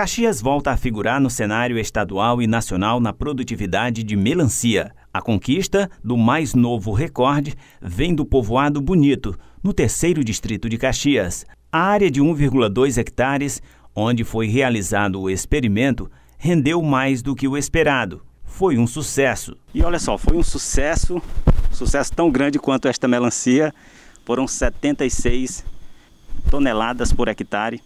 Caxias volta a figurar no cenário estadual e nacional na produtividade de melancia. A conquista do mais novo recorde vem do povoado Bonito, no terceiro distrito de Caxias. A área de 1,2 hectares, onde foi realizado o experimento, rendeu mais do que o esperado. Foi um sucesso. E olha só, foi um sucesso, um sucesso tão grande quanto esta melancia. Foram 76 toneladas por hectare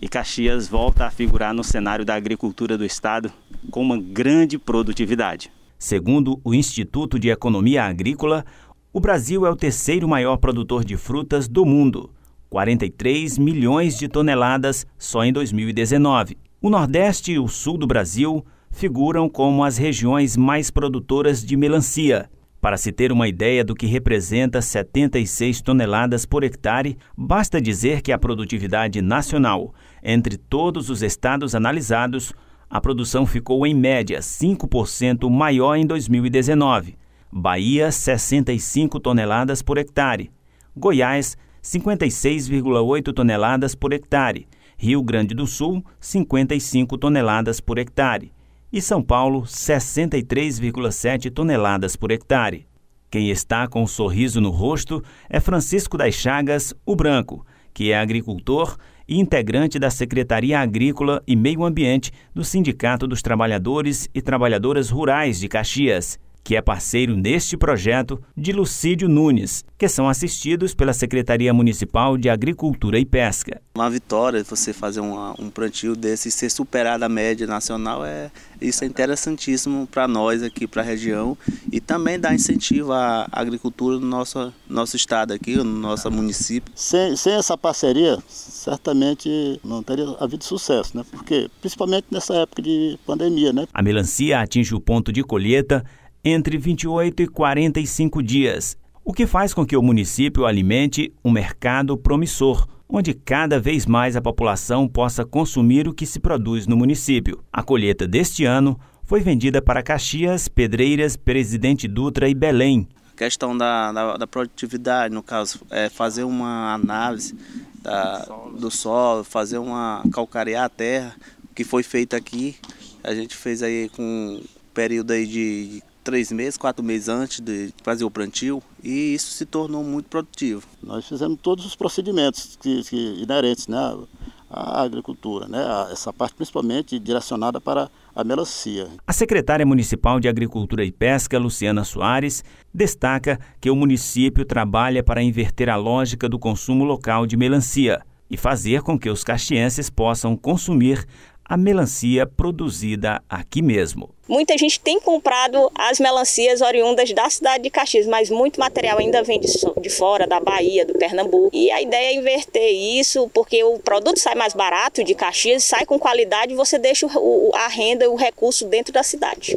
e Caxias volta a figurar no cenário da agricultura do estado com uma grande produtividade. Segundo o Instituto de Economia Agrícola, o Brasil é o terceiro maior produtor de frutas do mundo, 43 milhões de toneladas só em 2019. O Nordeste e o Sul do Brasil figuram como as regiões mais produtoras de melancia, para se ter uma ideia do que representa 76 toneladas por hectare, basta dizer que a produtividade nacional, entre todos os estados analisados, a produção ficou em média 5% maior em 2019. Bahia, 65 toneladas por hectare. Goiás, 56,8 toneladas por hectare. Rio Grande do Sul, 55 toneladas por hectare e São Paulo 63,7 toneladas por hectare. Quem está com um sorriso no rosto é Francisco das Chagas, o Branco, que é agricultor e integrante da Secretaria Agrícola e Meio Ambiente do Sindicato dos Trabalhadores e Trabalhadoras Rurais de Caxias que é parceiro neste projeto de Lucídio Nunes, que são assistidos pela Secretaria Municipal de Agricultura e Pesca. Uma vitória, você fazer um plantio desse e ser superado a média nacional, é, isso é interessantíssimo para nós aqui, para a região, e também dá incentivo à agricultura no nosso, nosso estado aqui, no nosso município. Sem, sem essa parceria, certamente não teria havido sucesso, né? Porque, principalmente nessa época de pandemia, né? A melancia atinge o ponto de colheita entre 28 e 45 dias, o que faz com que o município alimente um mercado promissor, onde cada vez mais a população possa consumir o que se produz no município. A colheita deste ano foi vendida para Caxias, Pedreiras, Presidente Dutra e Belém. A questão da, da, da produtividade, no caso, é fazer uma análise da, do solo, fazer uma calcarear a terra, que foi feita aqui. A gente fez aí com um período aí de três meses, quatro meses antes de fazer o plantio e isso se tornou muito produtivo. Nós fizemos todos os procedimentos que, que inerentes né, à agricultura, né, essa parte principalmente direcionada para a melancia. A secretária municipal de Agricultura e Pesca, Luciana Soares, destaca que o município trabalha para inverter a lógica do consumo local de melancia e fazer com que os caxienses possam consumir a melancia produzida aqui mesmo. Muita gente tem comprado as melancias oriundas da cidade de Caxias, mas muito material ainda vem de, de fora, da Bahia, do Pernambuco. E a ideia é inverter isso, porque o produto sai mais barato de Caxias, sai com qualidade e você deixa o, a renda, e o recurso dentro da cidade.